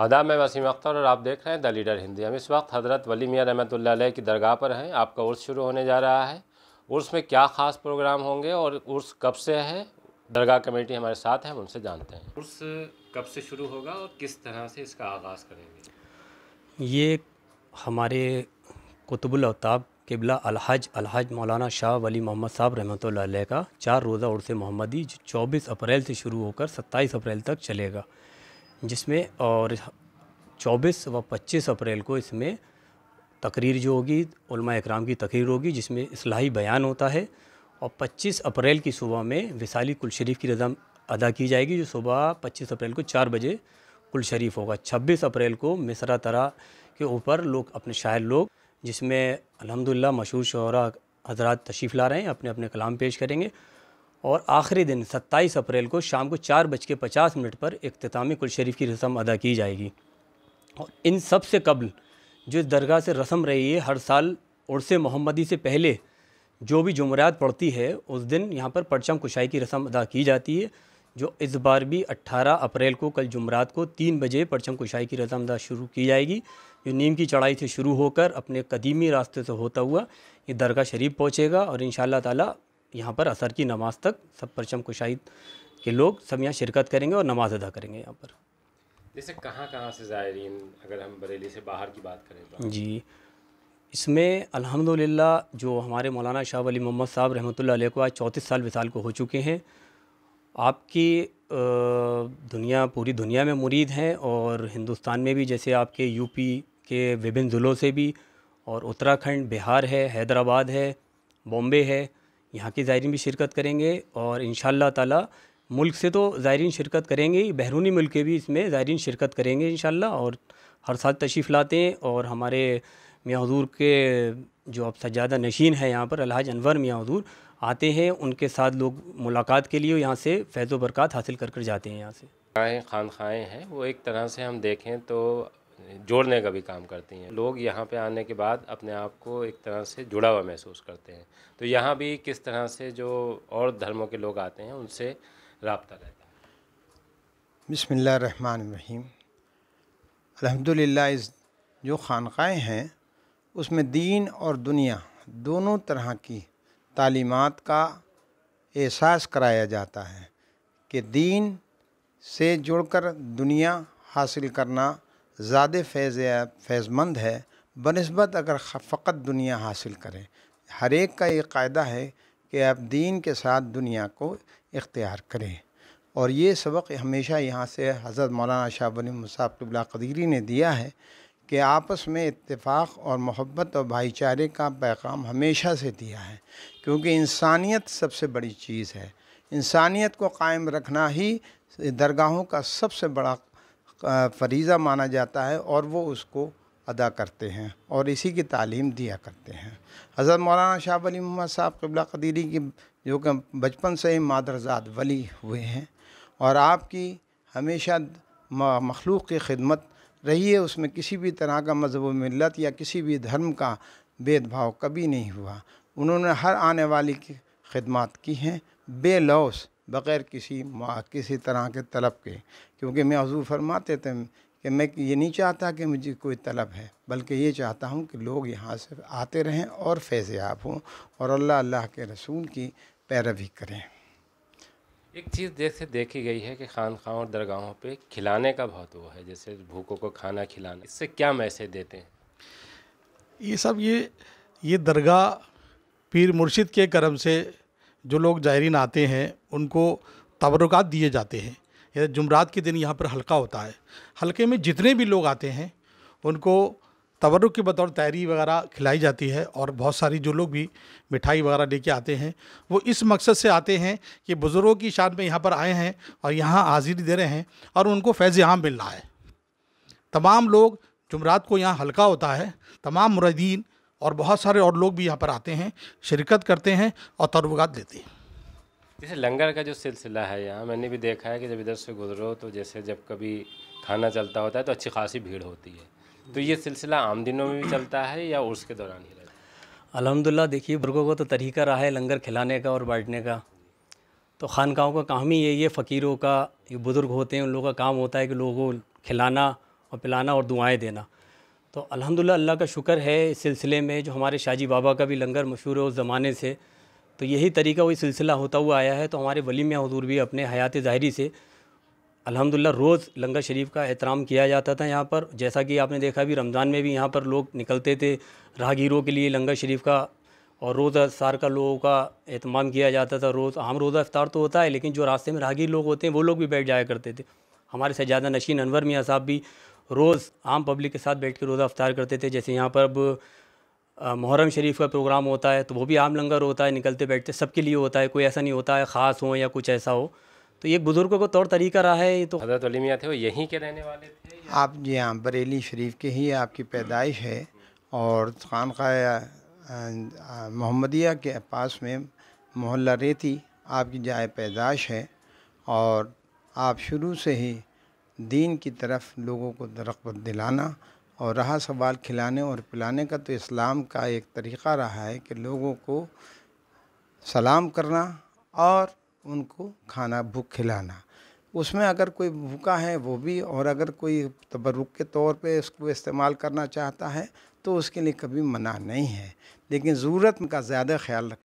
आदा में वसीम अख्तर और आप देख रहे हैं द लीडर हिंदी हम इस वक्त हज़रत वली मियाँ रहमत की दरगाह पर हैं आपका उर्स शुरू होने जा रहा है उर्स में क्या ख़ास प्रोग्राम होंगे और उर्स कब से है दरगाह कमेटी हमारे साथ है हम उनसे जानते हैं उर्स कब से शुरू होगा और किस तरह से इसका आगाज़ करेंगे ये हमारे कुतुबुल अवताब किबला अलहज अलहज मौलाना शाह वली मोहम्मद साहब रहमत का चार रोज़ा उर्स मोहम्मदी जो चौबीस अप्रैल से शुरू होकर सत्ताईस अप्रैल तक चलेगा जिसमें और 24 व 25 अप्रैल को इसमें तकरीर जो होगी इकराम की तकरीर होगी जिसमें असलाही बयान होता है और 25 अप्रैल की सुबह में विसाली कुलशरीफ़ की रजम अदा की जाएगी जो सुबह 25 अप्रैल को चार बजे कुल शरीफ होगा 26 अप्रैल को मिसरा तरा के ऊपर लोग अपने शायर लोग जिसमें अलहमदिल्ला मशहूर शहरा हजरात तशीफ़ ला रहे हैं अपने अपने कलाम पेश करेंगे और आखिरी दिन 27 अप्रैल को शाम को चार बज के पचास मिनट पर अख्तामी कुल शरीफ की रस्म अदा की जाएगी और इन सब से कबल जो दरगाह से रस्म रही है हर साल उर्से मोहम्मदी से पहले जो भी जुमरात पड़ती है उस दिन यहाँ पर परचम कुशाई की रस्म अदा की जाती है जो इस बार भी 18 अप्रैल को कल जुमरात को तीन बजे परचम कुशाई की रस्म अदा शुरू की जाएगी जो नीम की चढ़ाई से शुरू होकर अपने कदीमी रास्ते से होता हुआ ये दरगाह शरीफ पहुँचेगा और इन ताला यहाँ पर असर की नमाज़ तक सब परचम कुशाई के लोग सब यहाँ शिरकत करेंगे और नमाज़ अदा करेंगे यहाँ पर जैसे कहाँ कहाँ से ज़ायरीन अगर हम बरेली से बाहर की बात करें तो जी इसमें अल्हम्दुलिल्लाह जो हमारे मौलाना शाह वली मोहम्मद साहब रहमतुल्लाह ला को आज चौंतीस साल विसाल को हो चुके हैं आपकी दुनिया पूरी दुनिया में मुरीद हैं और हिंदुस्तान में भी जैसे आपके यूपी के विभिन्न ज़िलों से भी और उत्तराखंड बिहार है हैदराबाद है बॉम्बे है यहाँ के ज़ायरीन भी शिरकत करेंगे और इन ताला मुल्क से तो ज़ायरीन शिरकत करेंगे ही बहरूनी मुल्क के भी इसमें ज़ायरीन शिरकत करेंगे इन और हर साल तशरीफ़ लाते हैं और हमारे मियाँ हजूर के जो अब सज्जादा नशीन है यहाँ पर अलहाज अनवर मियाँ हजूर आते हैं उनके साथ लोग मुलाकात के लिए यहाँ से फैज़ बरक़ात हासिल कर कर जाते हैं यहाँ से खान खाएँ हैं वो एक तरह से हम देखें तो जोड़ने का भी काम करती हैं लोग यहाँ पे आने के बाद अपने आप को एक तरह से जुड़ा हुआ महसूस करते हैं तो यहाँ भी किस तरह से जो और धर्मों के लोग आते हैं उनसे रबता रहता है रहीम अलहमदिल्ला जो खानकें हैं उसमें दीन और दुनिया दोनों तरह की तालीमत का एहसास कराया जाता है कि दीन से जुड़कर दुनिया हासिल करना ज़्यादा फैज़ फैज़मंद है बनस्बत अगर फ़क़त दुनिया हासिल करें हर एक का ये कायदा है कि आप दीन के साथ दुनिया को इख्तियार करें और ये सबक हमेशा यहाँ से हज़रत मौलाना शाहबन मुसाब कबला कदीरी ने दिया है कि आपस में इतफाक़ और मोहब्बत और भाईचारे का पैगाम हमेशा से दिया है क्योंकि इंसानियत सबसे बड़ी चीज़ है इंसानियत को कायम रखना ही दरगाहों का सबसे बड़ा फरीज़ा माना जाता है और वो उसको अदा करते हैं और इसी की तालीम दिया करते हैं हज़रत मौलाना शाह वली मोहम्मद साहब कबला कदीरी की जो कि बचपन से ही मादरजात वली हुए हैं और आपकी हमेशा मखलूक की खिदमत रही है उसमें किसी भी तरह का मजहब मिलत या किसी भी धर्म का भेदभाव कभी नहीं हुआ उन्होंने हर आने वाली की खिदमत की हैं बेलौस बग़ैर किसी माँ किसी तरह के तलब के क्योंकि मैं हजू फरमाते थे कि मैं ये नहीं चाहता कि मुझे कोई तलब है बल्कि ये चाहता हूँ कि लोग यहाँ से आते रहें और फैज़याब हों और अल्लाह अल्लाह के रसूल की पैरवी करें एक चीज़ जैसे देखी गई है कि खानखाओं और दरगाहों पे खिलाने का बहुत वो है जैसे भूखों को खाना खिलाना इससे क्या मैसेज देते हैं ये सब ये ये दरगाह पीर मुर्शिद के करम से जो लोग जायरीन आते हैं उनको तवरुक दिए जाते हैं या जुमरात के दिन यहाँ पर हल्का होता है हल्के में जितने भी लोग आते हैं उनको तबरुक के बतौर तैरी वगैरह खिलाई जाती है और बहुत सारी जो लोग भी मिठाई वगैरह लेके आते हैं वो इस मकसद से आते हैं कि बुज़ुर्गों की शान में यहाँ पर आए हैं और यहाँ हाजिरी दे रहे हैं और उनको फैज़ आम मिल रहा है तमाम लोग जुमरात को यहाँ हल्का होता है तमाम मुरदीन और बहुत सारे और लोग भी यहाँ पर आते हैं शिरकत करते हैं और तरबात लेते हैं जैसे लंगर का जो सिलसिला है यहाँ मैंने भी देखा है कि जब इधर से गुजरो तो जैसे जब कभी खाना चलता होता है तो अच्छी खासी भीड़ होती है तो ये सिलसिला आम दिनों में भी चलता है या उर्स के दौरान ही रहता है अलहमदिल्ला देखिए बुर्गों का तो तरीका रहा है लंगर खिलाने का और बांटने का तो खानकाओं का काम ही यही है फ़कीरों का ये बुज़ुर्ग होते हैं उन लोगों का काम होता है कि लोगों को खिलाना और पिलाना और दुआएं देना तो अल्हम्दुलिल्लाह अल्लाह का शुक्र है इस सिलसिले में जो हमारे शाहजी बाबा का भी लंगर मशहूर है उस ज़माने से तो यही तरीका वही सिलसिला होता हुआ आया है तो हमारे वली हजूर भी अपने हयात ज़ाहरी से अल्हम्दुलिल्लाह रोज़ लंगर शरीफ का एहतराम किया जाता था यहाँ पर जैसा कि आपने देखा भी रमज़ान में भी यहाँ पर लोग निकलते थे राहगीरों के लिए लंगर शरीफ का और रोज़ अफ्तार का लोगों का अहतमाम किया जाता था रोज़ आम रोज़ा अफ्तार तो होता है लेकिन जो रास्ते में राहगीर लोग होते हैं वो लोग भी बैठ जाया करते थे हमारे सजादा नशीन अनवर मियाँ साहब भी रोज़ आम पब्लिक के साथ बैठ के रोज़ा अफ्तार करते थे जैसे यहाँ पर अब मुहर्रम शरीफ का प्रोग्राम होता है तो वो भी आम लंगर होता है निकलते बैठते सबके लिए होता है कोई ऐसा नहीं होता है ख़ास हो या कुछ ऐसा हो तो ये बुज़ुर्गों का तौर तरीका रहा है ये तो हजरत थे वो यहीं के रहने वाले थे आप जी हाँ बरेली शरीफ के ही आपकी पैदाइश है और खानका मोहम्मदिया के पास में मोहल्ला रेती आपकी जाए पैदाइश है और आप शुरू से ही दीन की तरफ लोगों को रगबत दिलाना और रहा सवाल खिलाने और पिलाने का तो इस्लाम का एक तरीक़ा रहा है कि लोगों को सलाम करना और उनको खाना भूख खिलाना उसमें अगर कोई भूखा है वो भी और अगर कोई तबरुक के तौर पे इसको इस्तेमाल करना चाहता है तो उसके लिए कभी मना नहीं है लेकिन ज़रूरत का ज़्यादा ख्याल रख